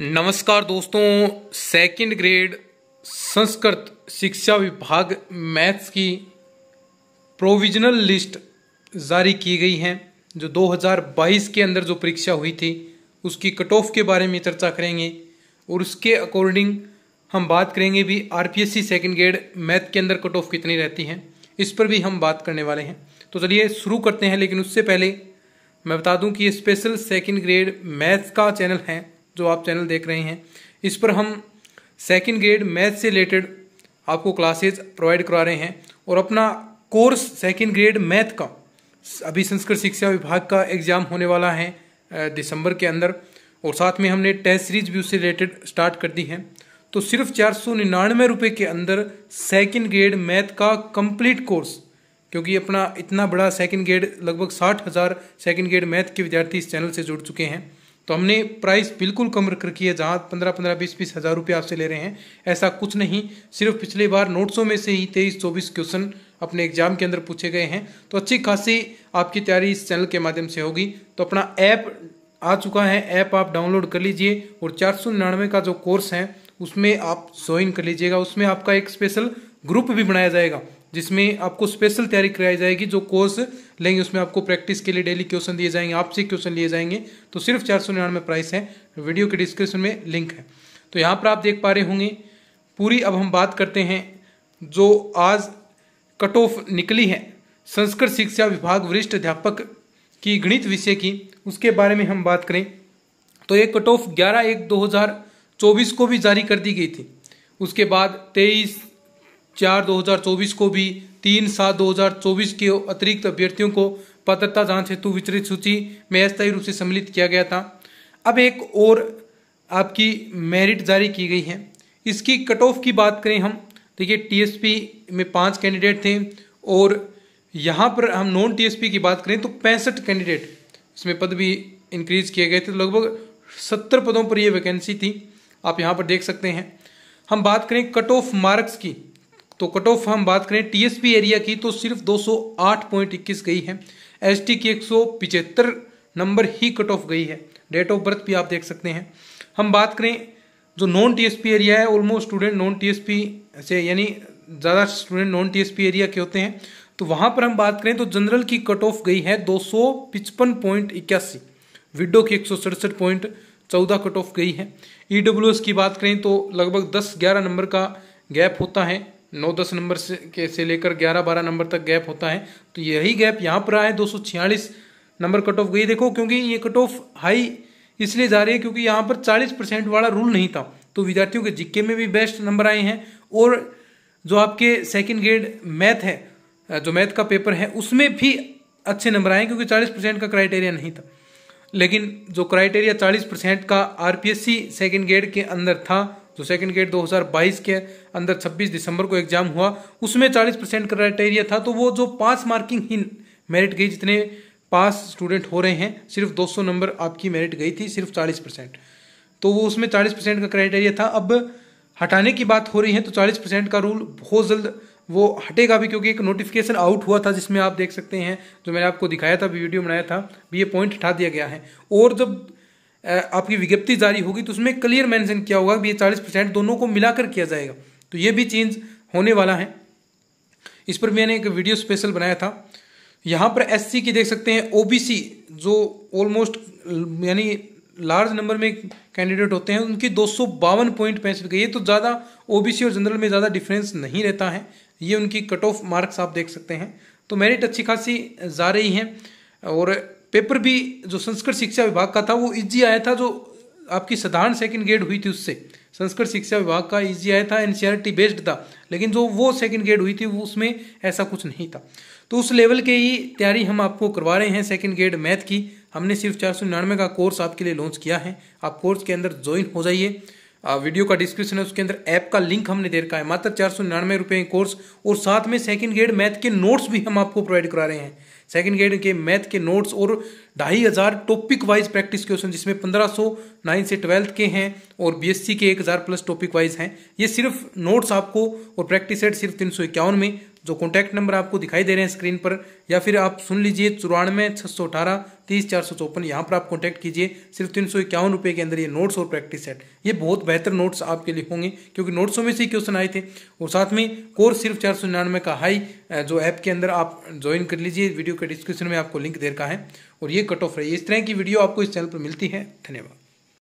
नमस्कार दोस्तों second grade Sanskrit शिक्षा विभाग मैथ्स की प्रोविजनल लिस्ट जारी की गई है जो 2022 के अंदर जो परीक्षा हुई थी उसकी कट ऑफ के बारे में चर्चा करेंगे और उसके अकॉर्डिंग हम बात करेंगे भी R P S C second grade math के अंदर कट ऑफ कितनी रहती है इस पर भी हम बात करने वाले हैं तो चलिए शुरू करते हैं लेकिन उससे पहले मैं बता दूं कि ये स्पेशल सेकेंड ग्रेड मैथ्स का चैनल है जो आप चैनल देख रहे हैं इस पर हम सेकेंड ग्रेड मैथ से रिलेटेड आपको क्लासेज प्रोवाइड करा रहे हैं और अपना कोर्स सेकेंड ग्रेड मैथ का अभी संस्कृत शिक्षा विभाग का एग्ज़ाम होने वाला है दिसंबर के अंदर और साथ में हमने टेस्ट सीरीज भी उससे रिलेटेड स्टार्ट कर दी है तो सिर्फ चार सौ निन्यानवे रुपये के अंदर सेकेंड ग्रेड मैथ का कंप्लीट कोर्स क्योंकि अपना इतना बड़ा सेकेंड ग्रेड लगभग साठ हज़ार सेकेंड ग्रेड मैथ के विद्यार्थी इस चैनल से जुड़ चुके हैं तो हमने प्राइस बिल्कुल कम रखी है जहाँ पंद्रह पंद्रह बीस बीस हज़ार रुपये आपसे ले रहे हैं ऐसा कुछ नहीं सिर्फ पिछले बार नोट्सों में से ही तेईस चौबीस क्वेश्चन अपने एग्जाम के अंदर पूछे गए हैं तो अच्छी खासी आपकी तैयारी इस चैनल के माध्यम से होगी तो अपना ऐप आ चुका है ऐप आप डाउनलोड कर लीजिए और चार सौ निन्यानवे का जो कोर्स है उसमें आप ज्वाइन कर लीजिएगा उसमें आपका एक स्पेशल ग्रुप भी बनाया जाएगा जिसमें आपको स्पेशल तैयारी कराई जाएगी जो कोर्स लेंगे उसमें आपको प्रैक्टिस के लिए डेली क्वेश्चन दिए जाएंगे आपसे क्वेश्चन लिए जाएंगे तो सिर्फ चार सौ निन्यानवे प्राइस है वीडियो के डिस्क्रिप्शन में लिंक है तो यहाँ पर आप देख पा रहे होंगे पूरी अब हम बात करते हैं जो आज कट ऑफ निकली है संस्कृत शिक्षा विभाग वरिष्ठ अध्यापक की गणित विषय की उसके बारे में हम बात करें तो ये कट ऑफ ग्यारह एक दो हज़ार चौबीस को भी जारी कर दी गई थी उसके बाद तेईस चार चौबीस को भी तीन सात चौबीस के अतिरिक्त अभ्यर्थियों को पात्रता जांच हेतु वितरित सूची में अस्थायी रूप से सम्मिलित किया गया था अब एक और आपकी मेरिट जारी की गई है इसकी कट ऑफ की बात करें हम देखिए टीएसपी में पाँच कैंडिडेट थे और यहाँ पर हम नॉन टीएसपी की बात करें तो पैंसठ कैंडिडेट इसमें पद भी इंक्रीज किए गए थे तो लगभग सत्तर पदों पर यह वैकेंसी थी आप यहाँ पर देख सकते हैं हम बात करें कट ऑफ मार्क्स की तो कट ऑफ हम बात करें टीएसपी एरिया की तो सिर्फ 208.21 गई है एसटी की एक नंबर ही कट ऑफ गई है डेट ऑफ बर्थ भी आप देख सकते हैं हम बात करें जो नॉन टीएसपी एरिया है ऑलमोस्ट स्टूडेंट नॉन टीएसपी से यानी ज़्यादा स्टूडेंट नॉन टीएसपी एरिया के होते हैं तो वहाँ पर हम बात करें तो जनरल की कट ऑफ गई है दो सौ पिचपन पॉइंट इक्यासी विडो की एक सौ सड़सठ पॉइंट चौदह कट ऑफ गई है ई e की बात करें तो लगभग दस ग्यारह नंबर का गैप होता है नौ दस नंबर से के से लेकर ग्यारह बारह नंबर तक गैप होता है तो यही गैप यहाँ पर आए दो सौ छियालीस नंबर कट ऑफ गई देखो क्योंकि ये कट ऑफ हाई इसलिए जा रही है क्योंकि यहाँ पर चालीस परसेंट वाला रूल नहीं था तो विद्यार्थियों के जिक्के में भी बेस्ट नंबर आए हैं और जो आपके सेकेंड ग्रेड मैथ है जो मैथ का पेपर है उसमें भी अच्छे नंबर आए क्योंकि चालीस परसेंट का क्राइटेरिया नहीं था लेकिन जो क्राइटेरिया चालीस परसेंट का आरपीएससी सेकेंड ग्रेड के अंदर था जो सेकंड गेट 2022 के अंदर 26 दिसंबर को एग्जाम हुआ उसमें 40 परसेंट क्राइटेरिया था तो वो जो पास मार्किंग ही मेरिट गई जितने पास स्टूडेंट हो रहे हैं सिर्फ 200 नंबर आपकी मेरिट गई थी सिर्फ 40 परसेंट तो वो उसमें 40 परसेंट का क्राइटेरिया था अब हटाने की बात हो रही है तो 40 परसेंट का रूल बहुत जल्द वो हटेगा भी क्योंकि एक नोटिफिकेशन आउट हुआ था जिसमें आप देख सकते हैं जो मैंने आपको दिखाया था वीडियो बनाया था भी ये पॉइंट हटा दिया गया है और जब आपकी विज्ञप्ति जारी होगी तो उसमें क्लियर मेंशन किया होगा कि ये चालीस परसेंट दोनों को मिलाकर किया जाएगा तो ये भी चेंज होने वाला है इस पर मैंने एक वीडियो स्पेशल बनाया था यहाँ पर एस की देख सकते हैं ओ जो ऑलमोस्ट यानी लार्ज नंबर में कैंडिडेट होते हैं उनकी दो पॉइंट पैंसठ गई है तो ज़्यादा ओबीसी और जनरल में ज़्यादा डिफरेंस नहीं रहता है ये उनकी कट ऑफ मार्क्स आप देख सकते हैं तो मेरिट अच्छी खासी जा रही हैं और पेपर भी जो संस्कृत शिक्षा विभाग का था वो इजी आया था जो आपकी साधारण सेकंड ग्रेड हुई थी उससे संस्कृत शिक्षा विभाग का इजी आया था एनसीआरटी बेस्ड था लेकिन जो वो सेकंड ग्रेड हुई थी वो उसमें ऐसा कुछ नहीं था तो उस लेवल के ही तैयारी हम आपको करवा रहे हैं सेकंड ग्रेड मैथ की हमने सिर्फ चार सौ निन्यानवे का कोर्स आपके लिए लॉन्च किया है आप कोर्स के अंदर ज्वाइन हो जाइए वीडियो का डिस्क्रिप्शन है उसके अंदर ऐप का लिंक हमने दे रखा है मात्र चार सौ निन्यानवे कोर्स और साथ में सेकंड ग्रेड मैथ के नोट्स भी हम आपको प्रोवाइड करा रहे हैं सेकंड ग्रेड के मैथ के नोट्स और ढाई हज़ार टॉपिक वाइज प्रैक्टिस क्वेश्चन जिसमें पंद्रह सौ नाइन से ट्वेल्थ के हैं और बीएससी के एक हज़ार प्लस टॉपिक वाइज हैं ये सिर्फ नोट्स आपको और प्रैक्टिस सेट सिर्फ तीन सौ इक्यावन में जो कॉन्टैक्ट नंबर आपको दिखाई दे रहे हैं स्क्रीन पर या फिर आप सुन लीजिए चौरानवे छः सौ अठारह तीस चार सौ चौपन यहाँ पर आप कॉन्टैक्ट कीजिए सिर्फ तीन सौ इक्यावन रुपये के अंदर ये नोट्स और प्रैक्टिस सेट ये बहुत बेहतर नोट्स आपके लिए होंगे क्योंकि नोट्सों में से ही क्वेश्चन आए थे और साथ में कोर्स सिर्फ चार सौ निन्यानवे का हाई जो ऐप के अंदर आप ज्वाइन कर लीजिए वीडियो के डिस्क्रिप्शन में आपको लिंक दे रखा है और ये कट ऑफ है इस तरह की वीडियो आपको इस चैनल पर मिलती है धन्यवाद